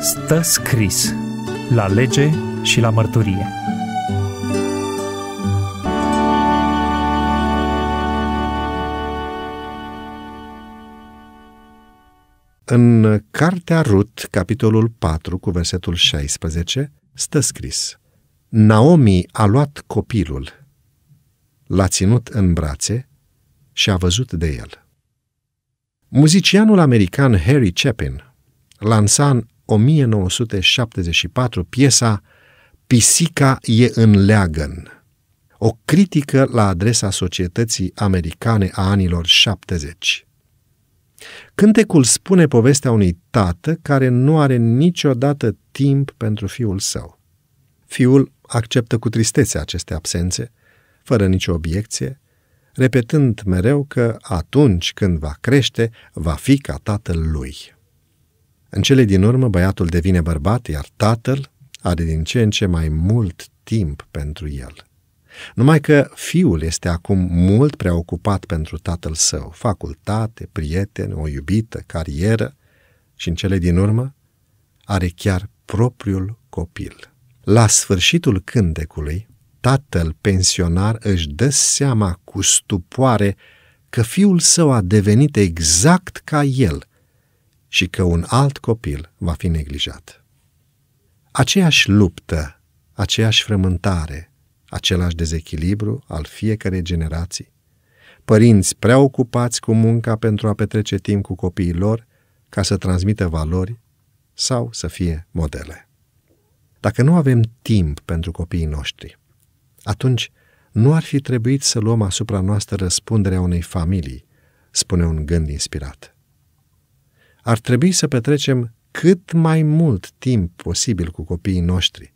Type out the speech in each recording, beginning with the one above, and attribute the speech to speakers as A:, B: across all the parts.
A: stă scris la lege și la mărturie. În Cartea Rut, capitolul 4, cu versetul 16, stă scris Naomi a luat copilul, l-a ținut în brațe și a văzut de el. Muzicianul american Harry Chapin lansa în 1974 piesa Pisica e în leagăn, o critică la adresa societății americane a anilor 70. Cântecul spune povestea unui tată care nu are niciodată timp pentru fiul său. Fiul acceptă cu tristețe aceste absențe, fără nicio obiecție, repetând mereu că atunci când va crește, va fi ca tatăl lui. În cele din urmă, băiatul devine bărbat, iar tatăl are din ce în ce mai mult timp pentru el. Numai că fiul este acum mult preocupat pentru tatăl său, facultate, prieteni, o iubită, carieră și în cele din urmă are chiar propriul copil. La sfârșitul cântecului, tatăl pensionar își dă seama cu stupoare că fiul său a devenit exact ca el – și că un alt copil va fi neglijat. Aceeași luptă, aceeași frământare, același dezechilibru al fiecarei generații. Părinți preocupați cu munca pentru a petrece timp cu copiii lor ca să transmită valori sau să fie modele. Dacă nu avem timp pentru copiii noștri, atunci nu ar fi trebuit să luăm asupra noastră răspunderea unei familii, spune un gând inspirat ar trebui să petrecem cât mai mult timp posibil cu copiii noștri,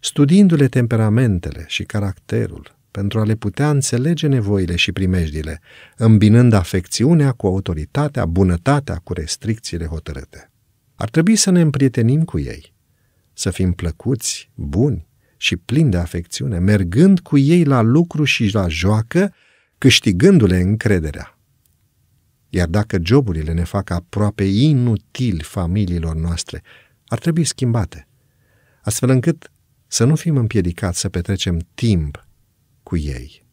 A: studiindu-le temperamentele și caracterul, pentru a le putea înțelege nevoile și primejdile, îmbinând afecțiunea cu autoritatea, bunătatea cu restricțiile hotărâte. Ar trebui să ne împrietenim cu ei, să fim plăcuți, buni și plini de afecțiune, mergând cu ei la lucru și la joacă, câștigându-le încrederea. Iar dacă joburile ne fac aproape inutili familiilor noastre, ar trebui schimbate, astfel încât să nu fim împiedicați să petrecem timp cu ei.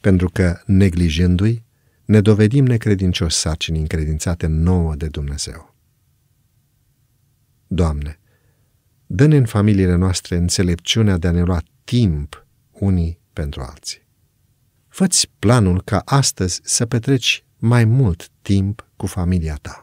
A: Pentru că, neglijându-i, ne dovedim necredincioși sarcini încredințate nouă de Dumnezeu. Doamne, dă-ne în familiile noastre înțelepciunea de a ne lua timp unii pentru alții. Făți planul ca astăzi să petreci mai mult timp cu familia ta.